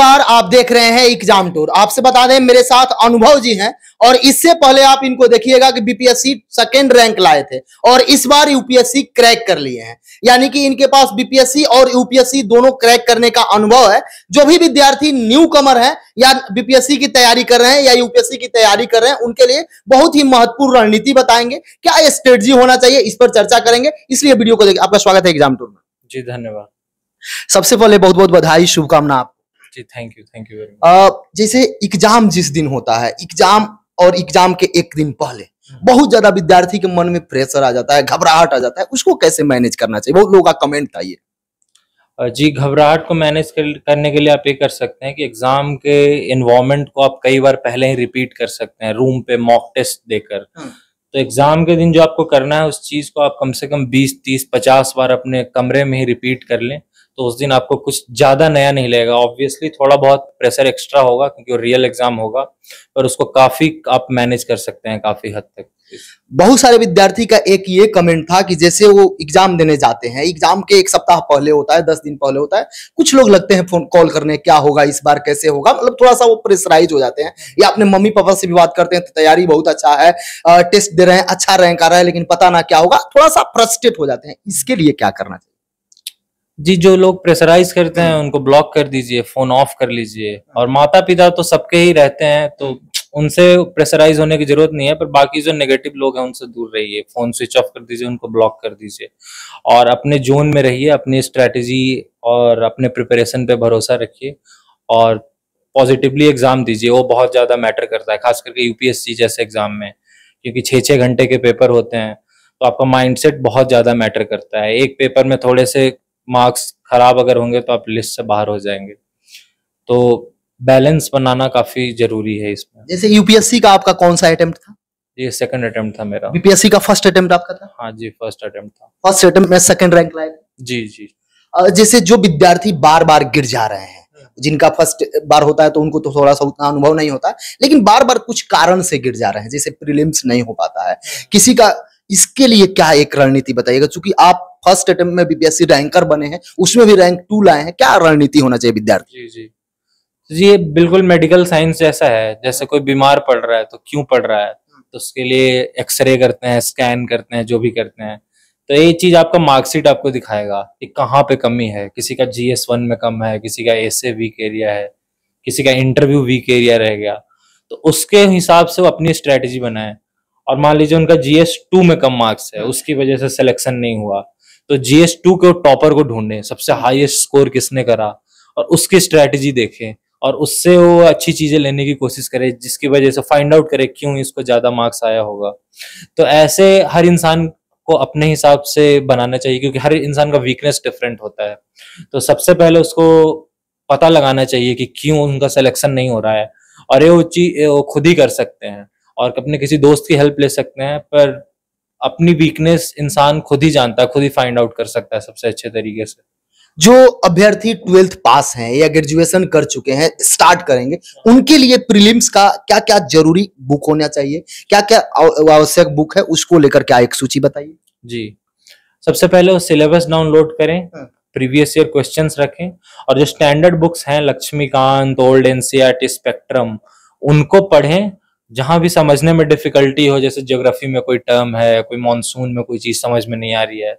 नमस्कार आप देख रहे हैं एग्जाम टूर आपसे बता दें मेरे साथ अनुभव जी हैं और इससे पहले आप इनको देखिएगा कि बीपीएससी सेकेंड रैंक लाए थे और इस बार यूपीएससी क्रैक कर लिए हैं यानी कि इनके पास बीपीएससी और यूपीएससी दोनों क्रैक करने का अनुभव है जो भी विद्यार्थी न्यू कमर है या बीपीएससी की तैयारी कर रहे हैं या यूपीएससी की तैयारी कर रहे हैं उनके लिए बहुत ही महत्वपूर्ण रणनीति बताएंगे क्या स्ट्रेटजी होना चाहिए इस पर चर्चा करेंगे इसलिए वीडियो को देखिए आपका स्वागत है एग्जाम टूर में जी धन्यवाद सबसे पहले बहुत बहुत बधाई शुभकामना आपको जी थैंक यू थैंक यू जैसे एग्जाम जिस दिन होता है एग्जाम और एग्जाम के एक दिन पहले हम्म। बहुत ज्यादा विद्यार्थी के मन में प्रेशर आ जाता है घबराहट आ जाता है उसको कैसे मैनेज करना चाहिए बहुत लोगों का कमेंट था ये जी घबराहट को मैनेज करने के लिए आप ये कर सकते हैं कि एग्जाम के इन्वायरमेंट को आप कई बार पहले ही रिपीट कर सकते हैं रूम पे मॉक टेस्ट देकर हम्म। तो एग्जाम के दिन जो आपको करना है उस चीज को आप कम से कम 20 30 50 बार अपने कमरे में ही रिपीट कर लें तो उस दिन आपको कुछ ज़्यादा नया नहीं लगेगा ऑब्वियसली थोड़ा बहुत प्रेशर एक्स्ट्रा होगा क्योंकि वो रियल एग्जाम होगा पर उसको काफ़ी आप मैनेज कर सकते हैं काफ़ी हद तक बहुत सारे विद्यार्थी का एक ये कमेंट था कि जैसे वो एग्जाम देने जाते हैं एग्जाम के एक सप्ताह पहले होता है दस दिन पहले होता है कुछ लोग लगते हैं फोन कॉल करने क्या होगा इस बार कैसे होगा मतलब थोड़ा सा वो प्रेशराइज हो जाते हैं या अपने मम्मी पापा से भी बात करते हैं तो तैयारी बहुत अच्छा है टेस्ट दे रहे हैं अच्छा रैंक आ रहा है लेकिन पता ना क्या होगा थोड़ा सा फ्रस्ट्रेट हो जाते हैं इसके लिए क्या करना चाहिए जी जो लोग प्रेशराइज करते हैं हम्म। उनको ब्लॉक कर दीजिए फोन ऑफ कर लीजिए और माता पिता तो सबके ही रहते हैं तो उनसे प्रेशराइज होने की जरूरत नहीं है पर बाकी जो नेगेटिव लोग हैं उनसे दूर रहिए फोन स्विच ऑफ कर दीजिए उनको ब्लॉक कर दीजिए और अपने जोन में रहिए अपनी स्ट्रेटेजी और अपने प्रिपरेशन पे भरोसा रखिए और पॉजिटिवली एग्जाम दीजिए वो बहुत ज्यादा मैटर करता है खास करके यूपीएससी जैसे एग्जाम में क्योंकि छह छह घंटे के पेपर होते हैं तो आपका माइंडसेट बहुत ज्यादा मैटर करता है एक पेपर में थोड़े से मार्क्स खराब अगर होंगे तो आप लिस्ट से बाहर हो जाएंगे तो बैलेंस बनाना काफी जरूरी है इसमें जैसे यूपीएससी का आपका कौन सा अटेम्प्ट था ये सेकंड अटेम्प्ट था मेरा बीपीएससी का फर्स्ट अटेम्प्ट आपका था हाँ जी फर्स्ट अटेम्प्ट था फर्स्ट अटेम्प्ट में सेकंड रैंक लाए जी जी जैसे जो विद्यार्थी बार बार गिर जा रहे हैं हाँ। जिनका फर्स्ट बार होता है तो उनको तो थोड़ा सा उतना अनुभव नहीं होता लेकिन बार बार कुछ कारण से गिर जा रहे हैं जैसे प्रीलिम्स नहीं हो पाता है हाँ। किसी का इसके लिए क्या एक रणनीति बताइएगा चूंकि आप फर्स्ट अटेम्प्ट में बीपीएससी रैंकर बने हैं उसमें भी रैंक टू लाए हैं क्या रणनीति होना चाहिए विद्यार्थी जी जी जी ये बिल्कुल मेडिकल साइंस जैसा है जैसे कोई बीमार पड़ रहा है तो क्यों पड़ रहा है तो उसके लिए एक्सरे करते हैं स्कैन करते हैं जो भी करते हैं तो ये चीज आपका मार्कशीट आपको दिखाएगा कि कहाँ पे कमी है किसी का जीएस वन में कम है किसी का एस ए वीक एरिया है किसी का इंटरव्यू वीक एरिया रह गया तो उसके हिसाब से वो अपनी स्ट्रेटेजी बनाए और मान लीजिए उनका जीएस टू में कम मार्क्स है हाँ। उसकी वजह से सिलेक्शन नहीं हुआ तो जीएस टू के टॉपर को ढूंढे सबसे हाईएस्ट स्कोर किसने करा और उसकी स्ट्रेटेजी देखे और उससे वो अच्छी चीजें लेने की कोशिश करे जिसकी वजह से फाइंड आउट करे क्यों इसको ज्यादा मार्क्स आया होगा तो ऐसे हर इंसान को अपने हिसाब से बनाना चाहिए क्योंकि हर इंसान का वीकनेस डिफरेंट होता है तो सबसे पहले उसको पता लगाना चाहिए कि क्यों उनका सिलेक्शन नहीं हो रहा है और ये वो चीज खुद ही कर सकते हैं और अपने किसी दोस्त की हेल्प ले सकते हैं पर अपनी वीकनेस इंसान खुद ही जानता है खुद ही फाइंड आउट कर सकता है सबसे अच्छे तरीके से जो अभ्यर्थी ट्वेल्थ पास हैं या ग्रेजुएशन कर चुके हैं स्टार्ट करेंगे उनके लिए प्रीलिम्स का क्या क्या जरूरी बुक होना चाहिए क्या क्या आवश्यक बुक है उसको लेकर क्या एक सूची बताइए जी सबसे पहले सिलेबस डाउनलोड करें प्रीवियस ईयर क्वेश्चन रखें और जो स्टैंडर्ड बुक्स हैं लक्ष्मीकांत ओल्ड एनसीआर स्पेक्ट्रम उनको पढ़ें जहां भी समझने में डिफिकल्टी हो जैसे ज्योग्राफी में कोई टर्म है कोई मानसून में कोई चीज समझ में नहीं आ रही है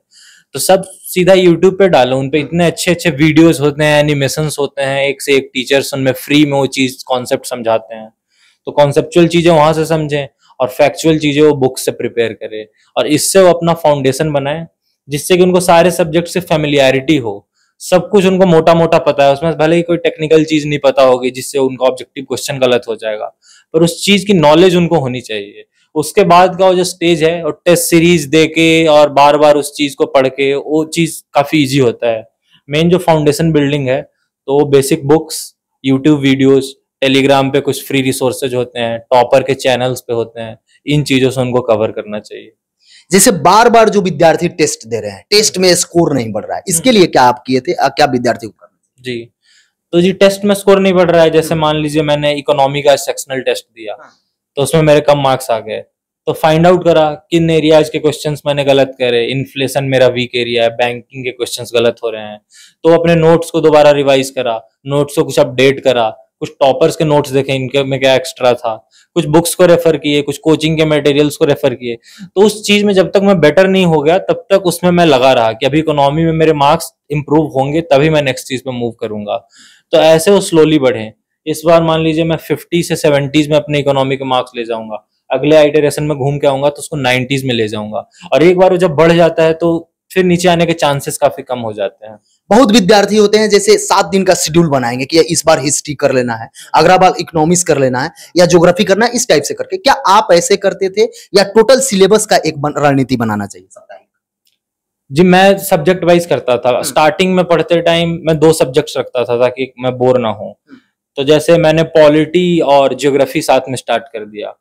तो सब सीधा यूट्यूब पे डालो उनपे इतने अच्छे अच्छे वीडियोस होते हैं एनिमेशन होते हैं एक से एक टीचर्स उनमें फ्री में वो चीज कॉन्सेप्ट समझाते हैं तो कॉन्सेप्चुअल चीजें वहां से समझें और फैक्चुअल चीजें वो बुक से प्रिपेयर करें और इससे वो अपना फाउंडेशन बनाए जिससे कि उनको सारे सब्जेक्ट से फेमिलियरिटी हो सब कुछ उनको मोटा मोटा पता है उसमें भले ही कोई टेक्निकल चीज नहीं पता होगी जिससे उनका ऑब्जेक्टिव क्वेश्चन गलत हो जाएगा पर उस चीज की नॉलेज उनको होनी चाहिए उसके बाद का वो जो स्टेज है और टेस्ट सीरीज दे के और बार बार उस चीज को पढ़ के वो चीज काफी इजी होता है मेन जो फाउंडेशन बिल्डिंग है तो basic books YouTube videos Telegram पे कुछ फ्री रिसोर्सेज होते हैं टॉपर के चैनल्स पे होते हैं इन चीजों से उनको कवर करना चाहिए जैसे बार बार जो विद्यार्थी टेस्ट दे रहे हैं टेस्ट में स्कोर नहीं बढ़ रहा है हम्म। इसके लिए क्या आप किए थे क्या विद्यार्थी को करना जी तो जी टेस्ट में स्कोर नहीं बढ़ रहा है जैसे हम्म। मान लीजिए मैंने इकोनॉमी का सेक्शनल टेस्ट दिया हाँ। तो उसमें मेरे कम मार्क्स आ गए तो फाइंड आउट करा किन एरियाज के क्वेश्चंस मैंने गलत करे इन्फ्लेशन मेरा वीक एरिया है बैंकिंग के क्वेश्चंस गलत हो रहे हैं तो अपने नोट्स को दोबारा रिवाइज करा नोट्स को कुछ अपडेट करा कुछ टॉपर्स के नोट्स देखे इनके में क्या एक्स्ट्रा था कुछ बुक्स को रेफर किए कुछ कोचिंग के मटेरियल्स को रेफर किए तो उस चीज में जब तक मैं बेटर नहीं हो गया तब तक उसमें मैं लगा रहा कि अभी इकोनॉमी में मेरे मार्क्स इंप्रूव होंगे तभी मैं नेक्स्ट चीज पे मूव करूंगा तो ऐसे वो स्लोली बढ़े इस बार मान लीजिए मैं फिफ्टी से सेवेंटीज में अपने इकोनॉमी के मार्क्स ले जाऊंगा अगले आइटरेशन में घूम के आऊंगा तो उसको नाइन्टीज में ले जाऊंगा और एक बार वो जब बढ़ जाता है तो फिर नीचे आने के चांसेस काफी कम हो जाते हैं बहुत विद्यार्थी होते हैं जैसे सात दिन का शेड्यूल बनाएंगे कि इस बार हिस्ट्री कर लेना है अगला बार इकोनॉमिक्स कर लेना है या ज्योग्राफी करना है इस टाइप से करके क्या आप ऐसे करते थे या टोटल सिलेबस का एक रणनीति बनाना चाहिए जी मैं सब्जेक्ट वाइज करता था स्टार्टिंग हम्म। में पढ़ते टाइम मैं दो सब्जेक्ट्स रखता था ताकि मैं बोर ना हो हम्म। तो जैसे मैंने पॉलिटी और ज्योग्राफी साथ में स्टार्ट कर दिया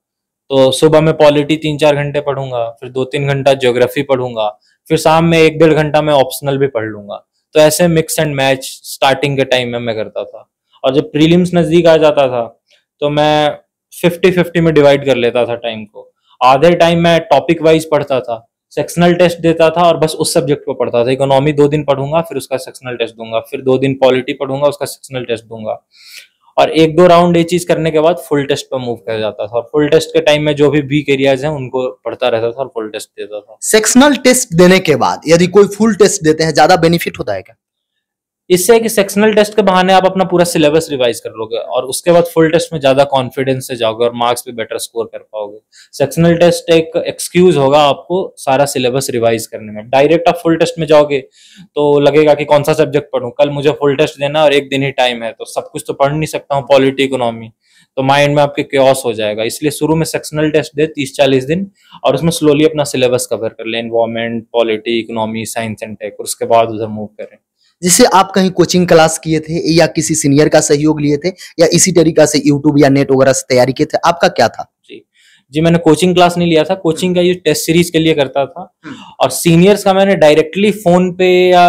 तो सुबह में पॉलिटी तीन चार घंटे पढ़ूंगा फिर दो तीन घंटा ज्योग्राफी पढ़ूंगा फिर शाम में एक डेढ़ घंटा मैं ऑप्शनल भी पढ़ लूंगा तो ऐसे मिक्स एंड मैच स्टार्टिंग के टाइम में मैं करता था और जब प्रीलिम्स नज़दीक आ जाता था तो मैं फिफ्टी फिफ्टी में डिवाइड कर लेता था टाइम को आधे टाइम मैं टॉपिक वाइज पढ़ता था सेक्शनल टेस्ट देता था और बस उस सब्जेक्ट को पढ़ता था इकोनॉमी दो दिन पढ़ूंगा फिर उसका सेक्शनल टेस्ट दूंगा फिर दो दिन पॉलिटी पढ़ूंगा उसका सेक्शनल टेस्ट दूंगा और एक दो राउंड ये चीज करने के बाद फुल टेस्ट पर मूव कर जाता था और फुल टेस्ट के टाइम में जो भी वीक एरियाज हैं उनको पढ़ता रहता था और फुल टेस्ट देता था सेक्शनल टेस्ट देने के बाद यदि कोई फुल टेस्ट देते हैं ज्यादा बेनिफिट होता है क्या इससे कि सेक्शनल टेस्ट के बहाने आप अपना पूरा सिलेबस रिवाइज कर लोगे और उसके बाद फुल टेस्ट में ज्यादा कॉन्फिडेंस से जाओगे और मार्क्स भी बेटर स्कोर कर पाओगे सेक्शनल टेस्ट एक एक्सक्यूज होगा आपको सारा सिलेबस रिवाइज करने में डायरेक्ट आप फुल टेस्ट में जाओगे तो लगेगा कि कौन सा सब्जेक्ट पढ़ू कल मुझे फुल टेस्ट देना और एक दिन ही टाइम है तो सब कुछ तो पढ़ नहीं सकता हूँ पॉलिटी इकोनॉमी तो माइंड में आपके क्योस हो जाएगा इसलिए शुरू में सेक्शनल टेस्ट दे तीस चालीस दिन और उसमें स्लोली अपना सिलेबस कवर कर ले environment polity economy science and tech और उसके बाद उधर मूव करें जिसे आप कहीं कोचिंग क्लास किए थे या किसी सीनियर का सहयोग लिए थे या इसी तरीका से यूट्यूब या नेट वगैरह से तैयारी किए थे आपका क्या था जी मैंने कोचिंग क्लास नहीं लिया था कोचिंग का ये टेस्ट सीरीज के लिए करता था हम्म। और सीनियर्स का मैंने डायरेक्टली फोन पे या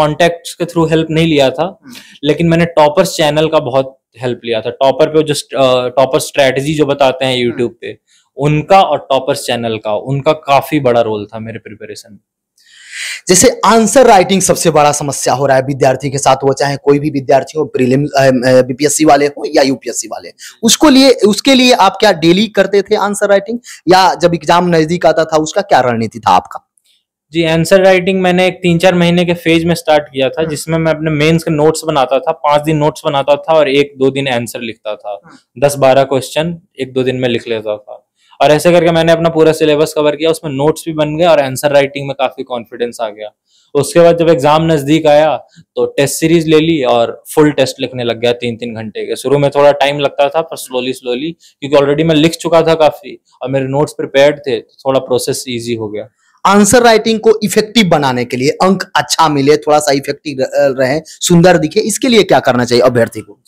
कॉन्टेक्ट के थ्रू हेल्प नहीं लिया था हम्म। लेकिन मैंने टॉपर्स चैनल का बहुत हेल्प लिया था टॉपर पे जो टॉपर स्ट्रेटजी जो बताते हैं यूट्यूब हम्म। पे उनका और टॉपर्स चैनल का उनका काफी बड़ा रोल था मेरे प्रिपरेशन में जैसे आंसर राइटिंग सबसे बड़ा समस्या हो रहा है विद्यार्थी के साथ वो चाहे कोई भी विद्यार्थी हो प्रीलिम बीपीएससी वाले हो या यूपीएससी वाले उसको लिए उसके लिए आप क्या डेली करते थे आंसर राइटिंग या जब एग्जाम नजदीक आता था उसका क्या रणनीति था आपका जी आंसर राइटिंग मैंने एक तीन चार महीने के फेज में स्टार्ट किया था हाँ। जिसमें मैं अपने मेंस के नोट्स बनाता था पांच दिन नोट्स बनाता था और एक दो दिन आंसर लिखता था हाँ। दस बारह क्वेश्चन एक दो दिन में लिख लेता था और ऐसे करके मैंने अपना पूरा सिलेबस कवर किया उसमें नोट्स भी बन गए और आंसर राइटिंग में काफी कॉन्फिडेंस आ गया उसके बाद जब एग्जाम नजदीक आया तो टेस्ट सीरीज ले ली और फुल टेस्ट लिखने लग गया तीन तीन घंटे के शुरू में थोड़ा टाइम लगता था पर स्लोली स्लोली क्योंकि ऑलरेडी मैं लिख चुका था काफी और मेरे नोट्स प्रिपेयर्ड थे तो थोड़ा प्रोसेस ईजी हो गया आंसर राइटिंग को इफेक्टिव बनाने के लिए अंक अच्छा मिले थोड़ा सा इफेक्टिव रहे सुंदर दिखे इसके लिए क्या करना चाहिए अभ्यर्थी को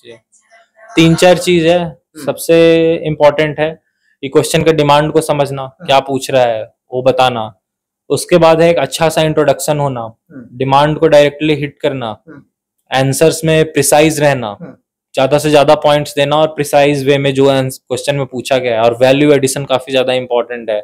तीन चार चीज है हम्म। सबसे इम्पोर्टेंट है ये क्वेश्चन के डिमांड को समझना हाँ। क्या पूछ रहा है वो बताना उसके बाद है एक अच्छा सा इंट्रोडक्शन होना डिमांड हाँ। को डायरेक्टली हिट करना आंसर्स हाँ। में प्रिसाइज रहना ज्यादा से ज्यादा पॉइंट्स देना और प्रिसाइज वे में जो क्वेश्चन में पूछा गया है और वैल्यू एडिशन काफी ज्यादा इंपॉर्टेंट है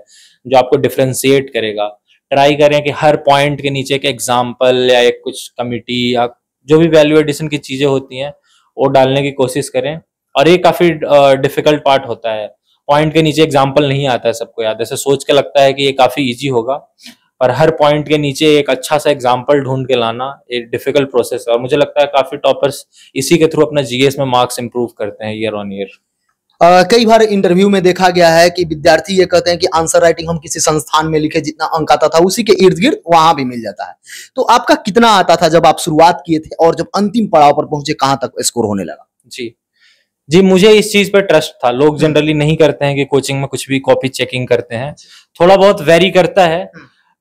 जो आपको डिफ्रेंसिएट करेगा ट्राई करें कि हर पॉइंट के नीचे एक एग्जाम्पल या एक कुछ कमिटी या जो भी वैल्यू एडिशन की चीजें होती हैं वो डालने की कोशिश करें और ये काफी डिफिकल्ट पार्ट होता है पॉइंट के नीचे एग्जाम्पल नहीं आता है सबको याद ऐसे सोच के लगता है कि ये काफी ईजी होगा पर हर पॉइंट के नीचे एक अच्छा सा एग्जाम्पल ढूंढ के लाना एक डिफिकल्ट प्रोसेस है और मुझे लगता है काफी टॉपर्स इसी के थ्रू अपना जीएस में मार्क्स इंप्रूव करते हैं ईयर ऑन ईयर कई बार इंटरव्यू में देखा गया है कि विद्यार्थी ये कहते हैं कि आंसर राइटिंग हम किसी संस्थान में लिखे जितना अंक आता था उसी के इर्द गिर्द वहां भी मिल जाता है तो आपका कितना आता था जब आप शुरुआत किए थे और जब अंतिम पड़ाव पर पहुंचे कहाँ तक स्कोर होने लगा जी जी मुझे इस चीज पर ट्रस्ट था लोग जनरली नहीं करते हैं कि कोचिंग में कुछ भी कॉपी चेकिंग करते हैं थोड़ा बहुत वेरी करता है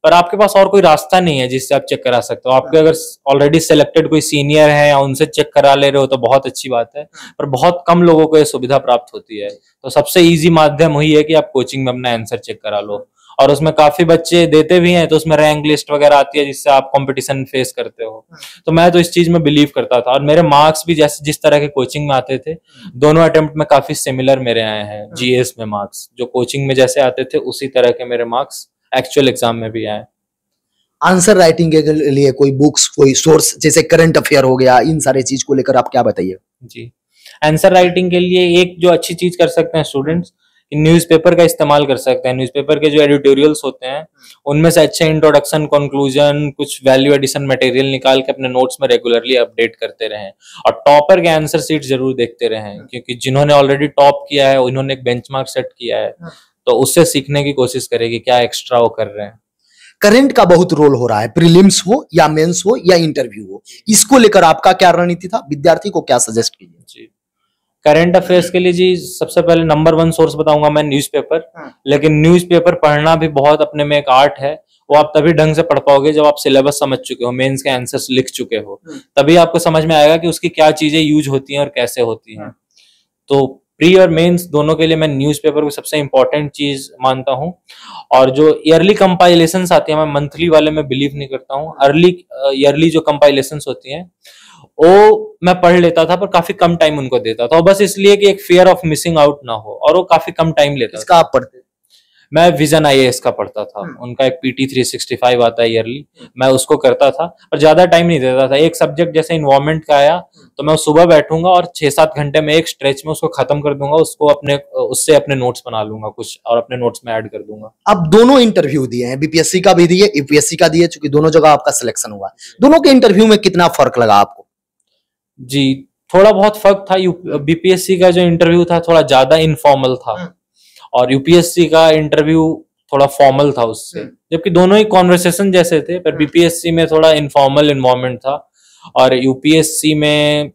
पर आपके पास और कोई रास्ता नहीं है जिससे आप चेक करा सकते हो आपके अगर ऑलरेडी सिलेक्टेड कोई सीनियर है या उनसे चेक करा ले रहे हो तो बहुत अच्छी बात है पर बहुत कम लोगों को यह सुविधा प्राप्त होती है तो सबसे इजी माध्यम वही है कि आप कोचिंग में अपना आंसर चेक करा लो और उसमें काफी बच्चे देते भी हैं तो उसमें रैंक लिस्ट वगैरह आती है जिससे आप कंपटीशन फेस करते हो हाँ। तो मैं तो इस चीज में बिलीव करता था और मेरे मार्क्स भी जैसे जिस तरह के कोचिंग में आते थे दोनों अटेम्प्ट में काफी सिमिलर मेरे आए हैं जीएस हाँ। में मार्क्स जो कोचिंग में जैसे आते थे उसी तरह के मेरे मार्क्स एक्चुअल एग्जाम में भी आए आंसर राइटिंग के लिए कोई बुक्स कोई सोर्स जैसे करंट अफेयर हो गया इन सारे चीज को लेकर आप क्या बताइए जी आंसर राइटिंग के लिए एक जो अच्छी चीज कर सकते हैं स्टूडेंट्स न्यूज न्यूज़पेपर का इस्तेमाल कर सकते हैं न्यूज़पेपर के जो एडिटोरियल्स होते हैं उनमें से अच्छे इंट्रोडक्शन कंक्लूजन कुछ वैल्यू एडिशन मटेरियल निकाल के अपने नोट्स में रेगुलरली अपडेट करते रहें और टॉपर के आंसर शीट जरूर देखते रहें क्योंकि जिन्होंने ऑलरेडी टॉप किया है उन्होंने एक बेंच सेट किया है हाँ। तो उससे सीखने की कोशिश करेगी क्या एक्स्ट्रा वो कर रहे हैं करंट का बहुत रोल हो रहा है प्रीलिम्स हो या मेंस हो या इंटरव्यू हो इसको लेकर आपका क्या रणनीति था विद्यार्थी को क्या सजेस्ट कीजिए करंट अफेयर्स के लिए जी सबसे पहले नंबर वन सोर्स बताऊंगा मैं न्यूज़पेपर हाँ। लेकिन न्यूज़पेपर पढ़ना भी बहुत अपने में एक आर्ट है वो आप तभी ढंग से पढ़ पाओगे जब आप सिलेबस समझ चुके हो मेंस के आंसर्स लिख चुके हो हाँ। तभी आपको समझ में आएगा कि उसकी क्या चीजें यूज होती हैं और कैसे होती हैं हाँ। तो प्री और मेंस दोनों के लिए मैं न्यूज़पेपर को सबसे इंपॉर्टेंट चीज मानता हूँ और जो ईयरली कंपाइलेशन आती है मैं मंथली वाले में बिलीव नहीं करता हूँ अर्ली ईयरली uh, जो कंपाइलेशन होती हैं वो मैं पढ़ लेता था पर काफी कम टाइम उनको देता था और बस इसलिए कि एक फेयर ऑफ मिसिंग आउट ना हो और वो काफी कम टाइम लेता इसका आप पढ़ते मैं विजन आई का पढ़ता था हम्म। उनका एक पीटी थ्री सिक्सटी फाइव आता है ईयरली मैं उसको करता था और ज्यादा टाइम नहीं देता था एक सब्जेक्ट जैसे इन्वायरमेंट का आया तो मैं सुबह बैठूंगा और छह सात घंटे में एक स्ट्रेच में उसको खत्म कर दूंगा उसको अपने उससे अपने नोट्स बना लूंगा कुछ और अपने नोट्स में ऐड कर दूंगा अब दोनों इंटरव्यू दिए हैं बीपीएससी का भी दिए यूपीएससी e का दिए चूंकि दोनों जगह आपका सिलेक्शन हुआ दोनों के इंटरव्यू में कितना फर्क लगा आपको जी थोड़ा बहुत फर्क था बीपीएससी का जो इंटरव्यू था थोड़ा ज्यादा इनफॉर्मल था हाँ। और यूपीएससी का इंटरव्यू थोड़ा फॉर्मल था उससे हाँ। जबकि दोनों ही कॉन्वर्सेशन जैसे थे पर बीपीएससी हाँ। में थोड़ा इनफॉर्मल इन्वायरमेंट था और यूपीएससी में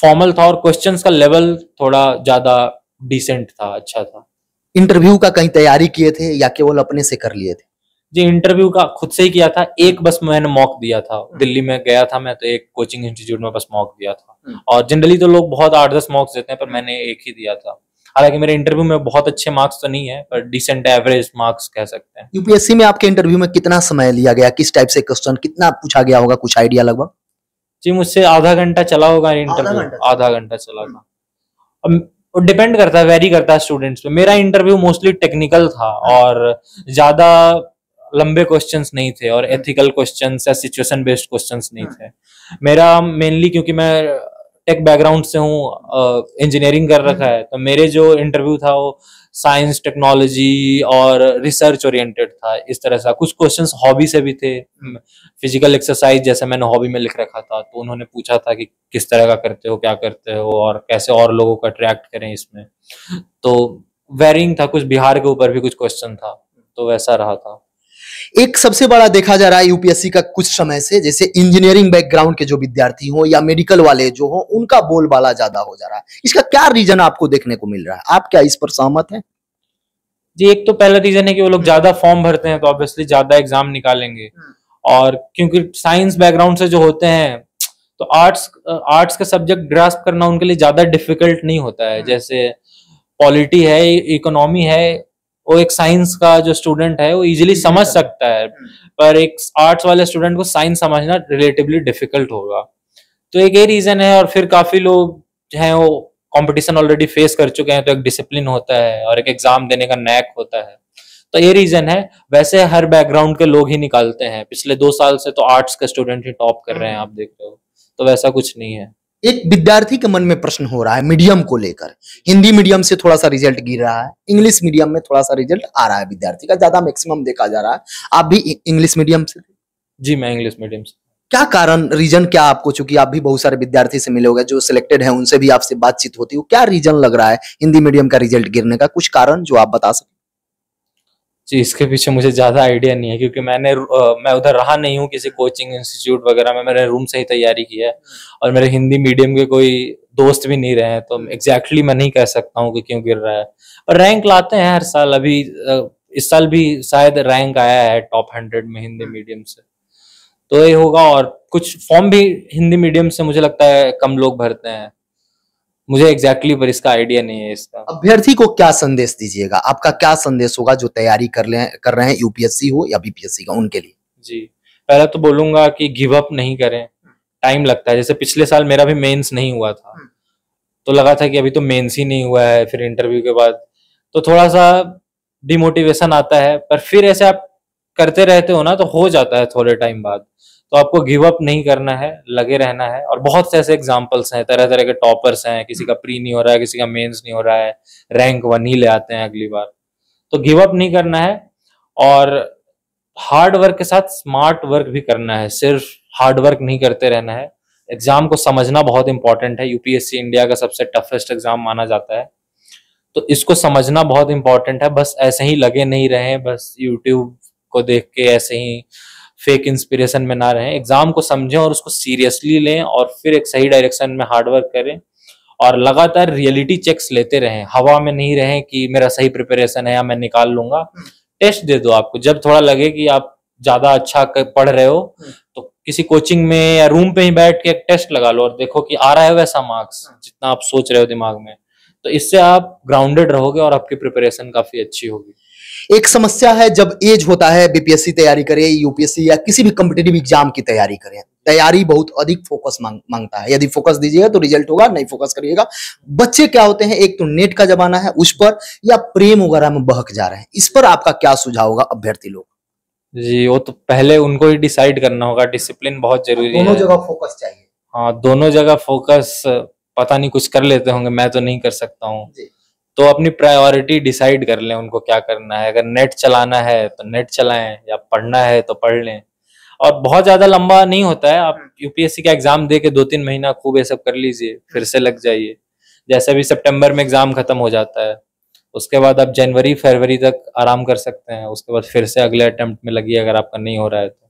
फॉर्मल था और क्वेश्चंस का लेवल थोड़ा ज्यादा डिसेंट था अच्छा था इंटरव्यू का कहीं तैयारी किए थे या केवल अपने से कर लिए थे जो इंटरव्यू का खुद से ही किया था एक बस मैंने मॉक दिया था हम्म। दिल्ली में गया था मैं तो एक कोचिंग इंस्टीट्यूट में बस मॉक दिया था हम्म। और जनरली तो लोग बहुत आठ दस मॉक्स देते हैं पर मैंने एक ही दिया था हालांकि मेरे इंटरव्यू में बहुत अच्छे मार्क्स तो नहीं है पर डिसेंट एवरेज मार्क्स कह सकते हैं यूपीएससी में आपके इंटरव्यू में कितना समय लिया गया किस टाइप से क्वेश्चन कितना पूछा गया होगा कुछ आइडिया लगभग जी मुझसे आधा घंटा चला होगा इंटरव्यू आधा घंटा चला हम्म। था डिपेंड करता है वेरी करता है स्टूडेंट्स पे मेरा इंटरव्यू मोस्टली टेक्निकल था और ज्यादा लंबे क्वेश्चंस नहीं थे और एथिकल हम्म। क्वेश्चंस या सिचुएशन बेस्ड क्वेश्चंस नहीं हम्म। थे मेरा मेनली क्योंकि मैं टेक बैकग्राउंड से हूँ इंजीनियरिंग कर रखा हम्म। है तो मेरे जो इंटरव्यू था वो साइंस टेक्नोलॉजी और रिसर्च ओरिएंटेड था इस तरह से कुछ क्वेश्चंस हॉबी से भी थे फिजिकल एक्सरसाइज जैसे मैंने हॉबी में लिख रखा था तो उन्होंने पूछा था कि किस तरह का करते हो क्या करते हो और कैसे और लोगों को अट्रैक्ट करें इसमें तो वेरिंग था कुछ बिहार के ऊपर भी कुछ क्वेश्चन था तो वैसा रहा था एक सबसे बड़ा देखा जा रहा है यूपीएससी का कुछ समय से जैसे इंजीनियरिंग बैकग्राउंड के जो विद्यार्थी हो या मेडिकल वाले जो हो उनका बोलबाला ज्यादा हो जा रहा है इसका क्या रीजन आपको देखने को मिल रहा है आप क्या इस पर सहमत है जी एक तो पहला रीजन है कि वो लोग ज्यादा फॉर्म भरते हैं तो ऑब्वियसली ज्यादा एग्जाम निकालेंगे हम्म। और क्योंकि साइंस बैकग्राउंड से जो होते हैं तो आर्ट्स आर्ट्स का सब्जेक्ट ग्रास्प करना उनके लिए ज्यादा डिफिकल्ट नहीं होता है हम्म। जैसे पॉलिटी है इकोनॉमी है वो एक साइंस का जो स्टूडेंट है वो इजीली समझ सकता है हम्म। पर एक आर्ट्स वाले स्टूडेंट को साइंस समझना रिलेटिवली डिफिकल्ट होगा तो एक ये रीजन है और फिर काफी लोग हैं वो कंपटीशन ऑलरेडी फेस कर चुके हैं तो एक डिसिप्लिन होता है और एक एग्जाम देने का नैक होता है तो ये रीजन है वैसे हर बैकग्राउंड के लोग ही निकालते हैं पिछले दो साल से तो आर्ट्स के स्टूडेंट ही टॉप कर रहे हैं हम्म। आप देख रहे हो तो वैसा कुछ नहीं है एक विद्यार्थी के मन में प्रश्न हो रहा है मीडियम को लेकर हिंदी मीडियम से थोड़ा सा रिजल्ट गिर रहा है इंग्लिश मीडियम में थोड़ा सा रिजल्ट आ रहा है विद्यार्थी का ज्यादा मैक्सिमम देखा जा रहा है आप भी इंग्लिश मीडियम से जी मैं इंग्लिश मीडियम से क्या कारण रीजन क्या आपको चूंकि आप भी बहुत सारे विद्यार्थी से मिले हो जो सिलेक्टेड है उनसे भी आपसे बातचीत होती हो क्या रीजन लग रहा है हिंदी मीडियम का रिजल्ट गिरने का कुछ कारण जो आप बता सकते जी इसके पीछे मुझे ज़्यादा आइडिया नहीं है क्योंकि मैंने आ, मैं उधर रहा नहीं हूँ किसी कोचिंग इंस्टीट्यूट वगैरह में मैंने रूम से ही तैयारी की है और मेरे हिंदी मीडियम के कोई दोस्त भी नहीं रहे हैं तो एग्जैक्टली हम्म। exactly मैं नहीं कह सकता हूँ कि क्यों गिर रहा है और रैंक लाते हैं हर साल अभी इस साल भी शायद रैंक आया है टॉप हंड्रेड में हिंदी मीडियम हम्म। से तो ये होगा और कुछ फॉर्म भी हिंदी मीडियम से मुझे लगता है कम लोग भरते हैं मुझे एग्जैक्टली exactly पर इसका आइडिया नहीं है इसका अभ्यर्थी को क्या संदेश दीजिएगा आपका क्या संदेश होगा जो तैयारी कर ले कर रहे हैं यूपीएससी हो या बीपीएससी का उनके लिए जी पहला तो बोलूंगा कि गिव अप नहीं करें टाइम लगता है जैसे पिछले साल मेरा भी मेंस नहीं हुआ था हम्म। तो लगा था कि अभी तो मेंस ही नहीं हुआ है फिर इंटरव्यू के बाद तो थोड़ा सा डिमोटिवेशन आता है पर फिर ऐसे आप करते रहते हो ना तो हो जाता है थोड़े टाइम बाद तो आपको गिव अप नहीं करना है लगे रहना है और बहुत से ऐसे एग्जाम्पल्स हैं तरह तरह के टॉपर्स हैं किसी का प्री नहीं हो रहा है किसी का मेन्स नहीं हो रहा है रैंक वन ही ले आते हैं अगली बार तो गिव अप नहीं करना है और हार्ड वर्क के साथ स्मार्ट वर्क भी करना है सिर्फ हार्ड वर्क नहीं करते रहना है एग्जाम को समझना बहुत इंपॉर्टेंट है यूपीएससी इंडिया का सबसे टफेस्ट एग्जाम माना जाता है तो इसको समझना बहुत इंपॉर्टेंट है बस ऐसे ही लगे नहीं रहे बस यूट्यूब को देख के ऐसे ही फेक इंस्पिरेशन में ना रहें एग्जाम को समझें और उसको सीरियसली लें और फिर एक सही डायरेक्शन में हार्डवर्क करें और लगातार रियलिटी चेक्स लेते रहें हवा में नहीं रहें कि मेरा सही प्रिपरेशन है या मैं निकाल लूंगा टेस्ट हम्म। दे दो आपको जब थोड़ा लगे कि आप ज्यादा अच्छा पढ़ रहे हो हम्म। तो किसी कोचिंग में या रूम पे ही बैठ के एक टेस्ट लगा लो और देखो कि आ रहा है वैसा मार्क्स हम्म। जितना आप सोच रहे हो दिमाग में तो इससे आप ग्राउंडेड रहोगे और आपकी प्रिपरेशन काफी अच्छी होगी एक समस्या है जब एज होता है बीपीएससी तैयारी करें यूपीएससी या किसी भी कम्पिटेटिव एग्जाम की तैयारी करें तैयारी बहुत अधिक फोकस मांग मांगता है यदि फोकस दीजिएगा तो रिजल्ट होगा नहीं फोकस करिएगा बच्चे क्या होते हैं एक तो नेट का जमाना है उस पर या प्रेम वगैरह में बहक जा रहे हैं इस पर आपका क्या सुझाव होगा अभ्यर्थी लोग जी वो तो पहले उनको ही डिसाइड करना होगा डिसिप्लिन बहुत जरूरी दोनों है दोनों जगह फोकस चाहिए हाँ दोनों जगह फोकस पता नहीं कुछ कर लेते होंगे मैं तो नहीं कर सकता हूँ तो अपनी प्रायोरिटी डिसाइड कर लें उनको क्या करना है अगर नेट चलाना है तो नेट चलाएं या पढ़ना है तो पढ़ लें और बहुत ज्यादा लंबा नहीं होता है आप यूपीएससी हम्म। का एग्जाम दे के दो तीन महीना खूब ये सब कर लीजिए फिर से लग जाइए जैसे भी सितंबर में एग्जाम खत्म हो जाता है उसके बाद आप जनवरी फरवरी तक आराम कर सकते हैं उसके बाद फिर से अगले अटेम्प्ट में लगी अगर आपका नहीं हो रहा है तो